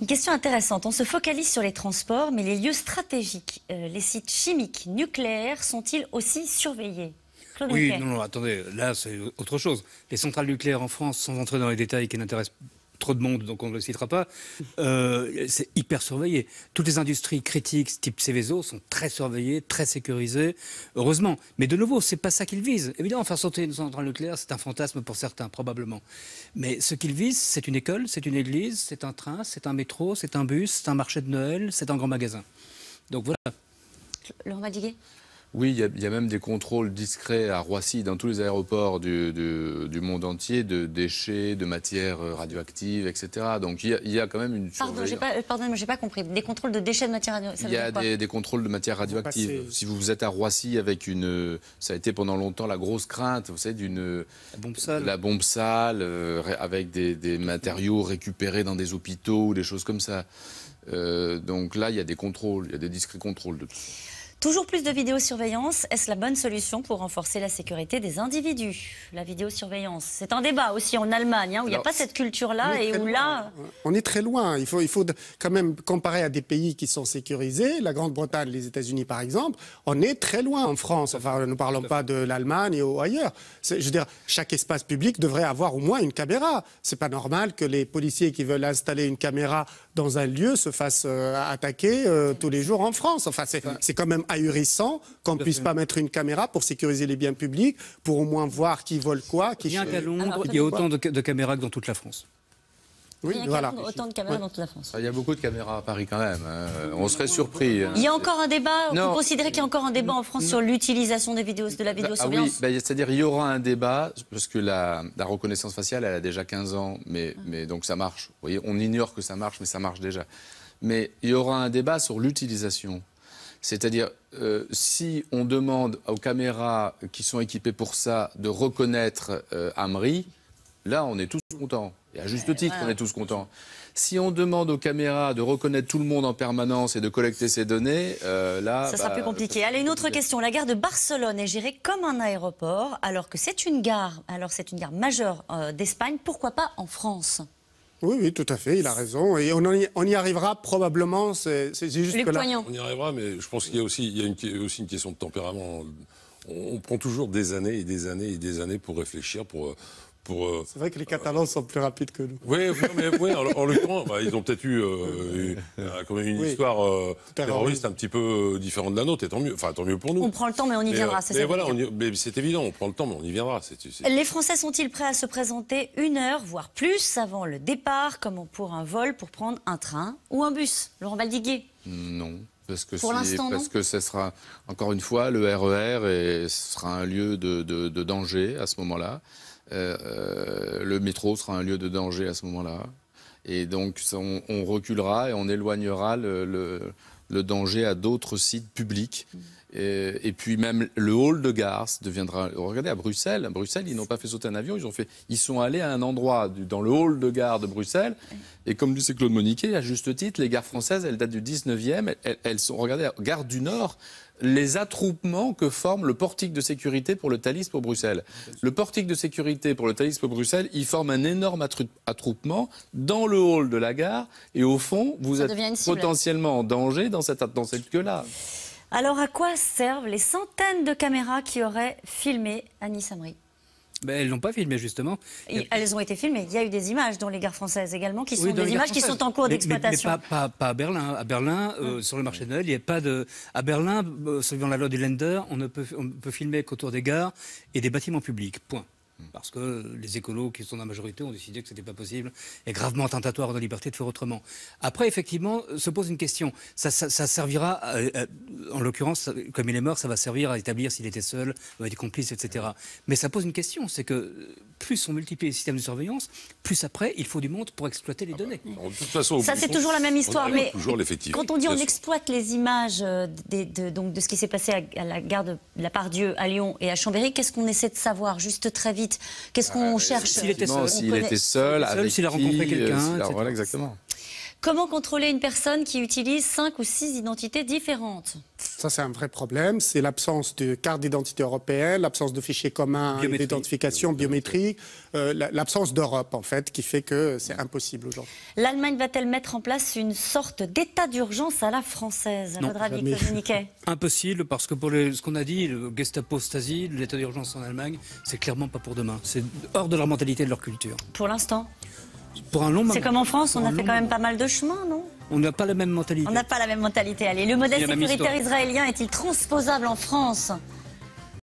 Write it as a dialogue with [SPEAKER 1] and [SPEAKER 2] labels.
[SPEAKER 1] Une question intéressante. On se focalise sur les transports, mais les lieux stratégiques, euh, les sites chimiques, nucléaires, sont-ils aussi surveillés oui, non,
[SPEAKER 2] non, attendez, là c'est autre chose. Les centrales nucléaires en France, sans entrer dans les détails qui n'intéressent trop de monde, donc on ne le citera pas, euh, c'est hyper surveillé. Toutes les industries critiques type Céveso sont très surveillées, très sécurisées, heureusement. Mais de nouveau, ce n'est pas ça qu'ils visent. Évidemment, faire sauter une centrale nucléaire, c'est un fantasme pour certains, probablement. Mais ce qu'ils visent, c'est une école, c'est une église, c'est un train, c'est un métro, c'est un bus, c'est un marché de Noël, c'est un grand magasin. Donc voilà. Laurent Madiguet
[SPEAKER 3] oui, il y, a, même des contrôles discrets à Roissy, dans tous les aéroports du, monde entier, de déchets, de matières euh, radioactives, etc. Donc il y a, quand même une. Pardon, je
[SPEAKER 1] n'ai j'ai pas compris. Des contrôles de déchets de matières radioactives. Il y a
[SPEAKER 3] des, contrôles de matières radioactives. Euh, si vous êtes à Roissy avec une, euh, ça a été pendant longtemps la grosse crainte, vous savez, d'une la bombe sale, la bombe sale avec des, matériaux récupérés dans des hôpitaux ou des choses comme ça. donc là, il y a des contrôles, il y a des discrets contrôles de tout
[SPEAKER 1] Toujours plus de vidéosurveillance, est-ce la bonne solution pour renforcer la sécurité des individus La vidéosurveillance, c'est un débat aussi en Allemagne, hein, où il n'y a pas cette culture-là et où là...
[SPEAKER 4] On est très loin, il faut, il faut quand même comparer à des pays qui sont sécurisés, la Grande-Bretagne, les États-Unis par exemple, on est très loin en France, enfin ne parlons pas de l'Allemagne ou ailleurs. Je veux dire, chaque espace public devrait avoir au moins une caméra. C'est pas normal que les policiers qui veulent installer une caméra dans un lieu se fassent euh, attaquer euh, tous les jours en France. Enfin, c'est quand même ahurissant qu'on ne puisse pas mettre une caméra pour sécuriser les biens publics, pour au moins voir qui vole quoi. Qui qu'à Londres, il y a autant de,
[SPEAKER 3] caméras que dans toute la France.
[SPEAKER 4] Oui, il y a
[SPEAKER 1] autant de caméras dans toute la France.
[SPEAKER 3] Ah, il y a beaucoup de caméras à Paris quand même. Hein. on serait surpris. Hein. Il y a
[SPEAKER 1] encore un débat. Non. Vous considérez qu'il y a encore un débat en France sur l'utilisation des vidéos de la vidéosurveillance ah
[SPEAKER 3] bah, c'est-à-dire qu'il y aura un débat parce que la, reconnaissance faciale, elle a déjà 15 ans, mais, ah. mais donc ça marche. Vous voyez, on ignore que ça marche, mais ça marche déjà. Mais il y aura un débat sur l'utilisation. C'est-à-dire, euh, si on demande aux caméras qui sont équipées pour ça de reconnaître euh, Amri, là, on est tous contents. Et à juste titre, on est tous contents. Si on demande aux caméras de reconnaître tout le monde en permanence et de collecter ces données, euh, là. Ça sera bah, plus compliqué.
[SPEAKER 1] Allez, une autre question. La gare de Barcelone est gérée comme un aéroport, alors que c'est une gare, alors c'est une gare majeure d'Espagne. Pourquoi pas en France
[SPEAKER 4] oui, oui, tout à fait, il a raison. Et on, y, on y arrivera probablement, c'est juste que là... On
[SPEAKER 3] y arrivera, mais je pense qu'il y a, aussi, une, question de tempérament. on prend toujours des années et des années et des années pour réfléchir, pour, euh, c'est
[SPEAKER 4] vrai que les Catalans sont plus rapides que nous.
[SPEAKER 3] Oui, mais oui, en, le l'occurrence, bah, ils ont peut-être eu euh, euh, une histoire terroriste un petit peu différente de la nôtre, et tant mieux. Enfin, tant mieux pour nous. On
[SPEAKER 4] prend le temps, mais on y viendra.
[SPEAKER 3] c'est voilà, c'est évident, on prend le temps, mais on y viendra. Les
[SPEAKER 1] Français sont-ils prêts à se présenter une heure, voire plus, avant le départ, comme pour un vol, pour prendre un train ou un bus Laurent Valdiguier
[SPEAKER 3] Non. Parce que, parce que ce sera, encore une fois, le RER e et ce sera un lieu de danger à ce moment-là. Euh, le métro sera un lieu de danger à ce moment-là. Et donc, on, reculera et on éloignera le, danger à d'autres sites publics. Mm. Et, puis même le hall de gare deviendra. Regardez à Bruxelles, Bruxelles, ils n'ont pas fait sauter un avion, ils ont fait, ils sont allés à un endroit dans le hall de gare de Bruxelles. Et comme disait Claude Moniquet, à juste titre, les gares françaises, elles datent du 19e, elles, sont. Regardez, gare du Nord, les attroupements que forme le portique de sécurité pour le Thalys pour Bruxelles. Le portique de sécurité pour le Thalys pour Bruxelles, il forme un énorme attroupement dans le hall de la gare et au fond, vous êtes potentiellement en danger dans cette, dans cette queue-là.
[SPEAKER 1] Alors à quoi servent les centaines de caméras qui auraient filmé Annie Samri
[SPEAKER 2] bah, elles n'ont pas filmé justement.
[SPEAKER 1] elles ont été filmées. Il y a eu des images dans les gares françaises également, qui sont des images qui sont en cours d'exploitation.
[SPEAKER 2] Pas, pas, à Berlin. À Berlin, euh, hum. sur le marché de Noël, il n'y a pas de. À Berlin, euh, selon la loi du Länder, on ne peut, on peut filmer qu'autour des gares et des bâtiments publics. Point parce que les écolos qui sont dans la majorité ont décidé que ce n'était pas possible et gravement tentatoire de la liberté de faire autrement. Après, effectivement, euh, se pose une question. Ça, servira, euh, euh, en l'occurrence, comme il est mort, ça va servir à établir s'il était seul, avec des complices, etc. Mais ça pose une question, c'est que plus on multiplie les systèmes de surveillance, plus après, il faut du monde pour exploiter les ah bah, données. de toute façon, ça, c'est toujours
[SPEAKER 4] la même histoire. Mais
[SPEAKER 1] quand on dit on exploite les images de, donc, de ce qui s'est passé à, la gare de la Part-Dieu, à Lyon et à Chambéry, qu'est-ce qu'on essaie de savoir Juste très vite Qu'est-ce qu'on ah, cherche S'il était seul, s'il était
[SPEAKER 3] seul, s'il a rencontré quelqu'un.
[SPEAKER 4] Voilà, exactement.
[SPEAKER 1] Comment contrôler une personne qui utilise cinq ou six identités différentes
[SPEAKER 4] Ça, c'est un vrai problème. C'est l'absence de carte d'identité européenne, l'absence de fichiers communs d'identification biométrique, euh, l'absence d'Europe, en fait, qui fait que c'est impossible aujourd'hui.
[SPEAKER 1] L'Allemagne va-t-elle mettre en place une sorte d'état d'urgence à la française non,
[SPEAKER 2] Impossible, parce que pour ce qu'on a dit, le Gestapo Stasi, l'état d'urgence en Allemagne, c'est clairement pas pour demain. C'est hors de leur mentalité, de leur culture.
[SPEAKER 1] Pour l'instant c'est comme en France, on a fait quand même pas mal de chemin, non on n'a pas la même mentalité. On n'a pas la même mentalité. Allez, le modèle sécuritaire israélien est-il transposable en France